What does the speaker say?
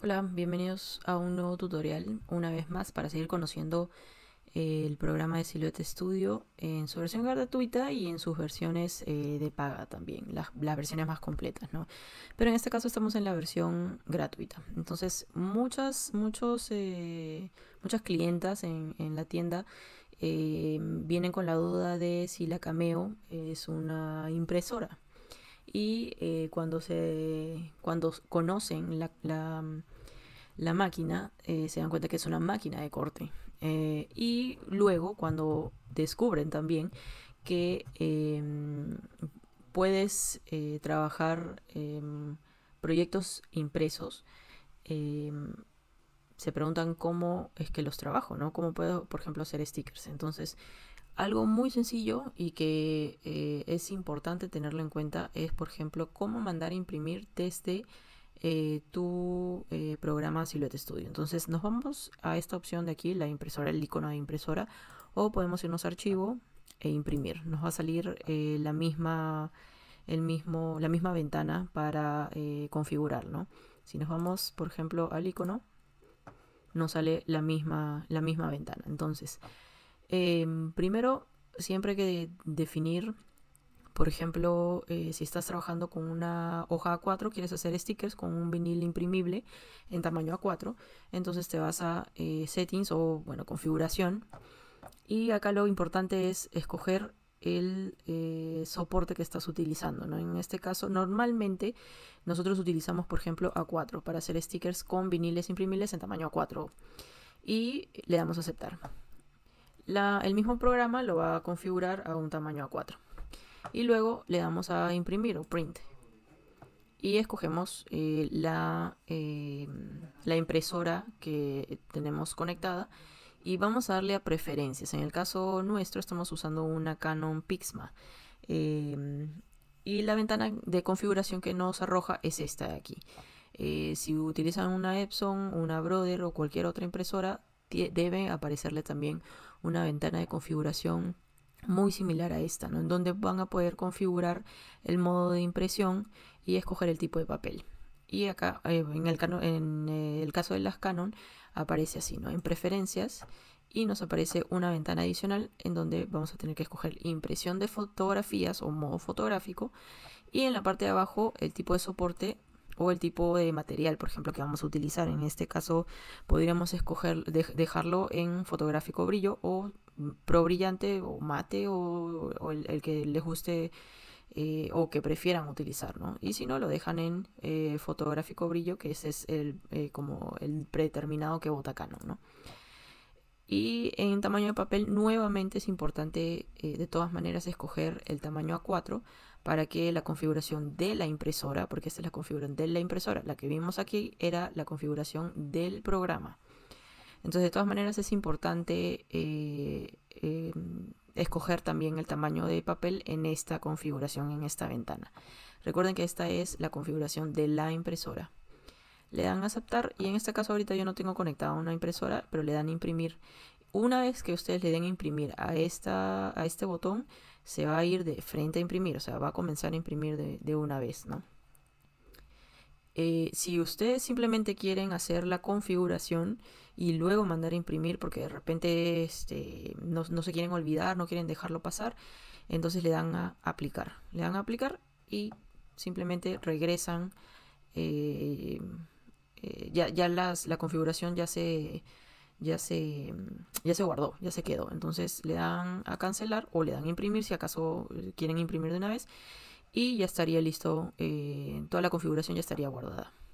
Hola, bienvenidos a un nuevo tutorial, una vez más, para seguir conociendo eh, el programa de Silhouette Studio en su versión gratuita y en sus versiones eh, de paga también, las, versiones más completas, Pero en este caso estamos en la versión gratuita. Entonces, muchas, muchos, eh, muchas clientas en, la tienda vienen con la duda de si la Cameo es una impresora, y eh, cuando se cuando conocen la, mm, máquina eh, se dan cuenta que es una máquina de corte eh, y luego cuando descubren también que mm, puedes trabajar mm, proyectos impresos se preguntan cómo es que los trabajo, ¿no? ¿Cómo puedo, por ejemplo, hacer stickers? Entonces, algo muy sencillo y que eh, es importante tenerlo en cuenta es, por ejemplo, cómo mandar a imprimir desde eh, tu eh, programa Silhouette Studio. Entonces nos vamos a esta opción de aquí, la impresora, el icono de impresora, o podemos irnos a archivo e imprimir. Nos va a salir la misma el mismo, la misma ventana para configurar, Si nos vamos, por ejemplo, al icono, nos sale la misma, la misma ventana. Entonces, Em, primero, siempre hay que definir, por ejemplo, eh, si estás trabajando con una hoja A4, quieres hacer stickers con un vinil imprimible en tamaño A4, entonces te vas a eh, settings o, bueno, configuración. Y acá lo importante es escoger el eh, soporte que estás utilizando. En este caso, normalmente nosotros utilizamos, por ejemplo, A4 para hacer stickers con viniles imprimibles en tamaño A4 y le damos a aceptar el mismo programa lo va a configurar a un tamaño A4. Y luego le damos a imprimir o print. Y escogemos eh, la, eh, la impresora que tenemos conectada. Y vamos a darle a preferencias. En el caso nuestro estamos usando una Canon Pixma. Eh, y la ventana de configuración que nos arroja es esta de aquí. si utilizan una Epson, una Brother o cualquier otra impresora, debe aparecerle también una ventana de configuración muy similar a esta, ¿no? en donde van a poder configurar el modo de impresión y escoger el tipo de papel. Y acá, eh, en eh, el, caso de las Canon, aparece así, ¿no? En preferencias y nos aparece una ventana adicional en donde vamos a tener que escoger impresión de fotografías o modo fotográfico y en la parte de abajo el tipo de soporte o el tipo de material, por ejemplo, que vamos a utilizar. En este caso podríamos escoger dejarlo en fotográfico brillo o pro brillante o mate o, el, que les guste eh, o que prefieran utilizar, Y si no, lo dejan en eh, fotográfico brillo, que ese es el, eh, como el predeterminado que vota Canon, Y en tamaño de papel, nuevamente es importante de todas maneras escoger el tamaño A4 para que la configuración de la impresora, porque esta es la configuración de la impresora, la que vimos aquí era la configuración del programa. Entonces, de todas maneras, es importante eh, eh, escoger también el tamaño de papel en esta configuración, en esta ventana. Recuerden que esta es la configuración de la impresora. Le dan aceptar y en este caso ahorita yo no tengo conectada una impresora, pero le dan imprimir una vez que ustedes le den a imprimir a, esta, a este botón, se va a ir de frente a imprimir, o sea, va a comenzar a imprimir de, una vez, ¿no? Eh, si ustedes simplemente quieren hacer la configuración y luego mandar a imprimir porque de repente este, no, se quieren olvidar, no quieren dejarlo pasar, entonces le dan a aplicar. Le dan a aplicar y simplemente regresan. Eh, eh, ya, ya la configuración ya se ya se, ya se guardó, ya se quedó. Entonces le dan a cancelar o le dan a imprimir si acaso eh, quieren imprimir de una vez y ya estaría listo, eh, toda la configuración ya estaría guardada.